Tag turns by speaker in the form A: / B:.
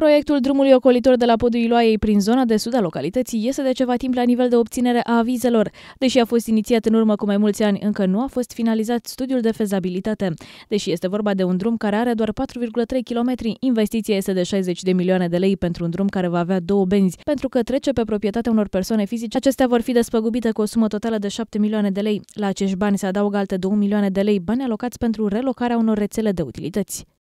A: Proiectul drumului ocolitor de la podul Iloaiei prin zona de sud a localității este de ceva timp la nivel de obținere a avizelor. Deși a fost inițiat în urmă cu mai mulți ani, încă nu a fost finalizat studiul de fezabilitate. Deși este vorba de un drum care are doar 4,3 km, investiția este de 60 de milioane de lei pentru un drum care va avea două benzi. Pentru că trece pe proprietatea unor persoane fizice, acestea vor fi despăgubite cu o sumă totală de 7 milioane de lei. La acești bani se adaugă alte 2 milioane de lei, bani alocați pentru relocarea unor rețele de utilități.